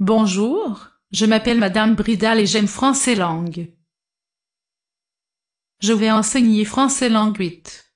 Bonjour, je m'appelle Madame Bridal et j'aime français langue. Je vais enseigner français langue 8.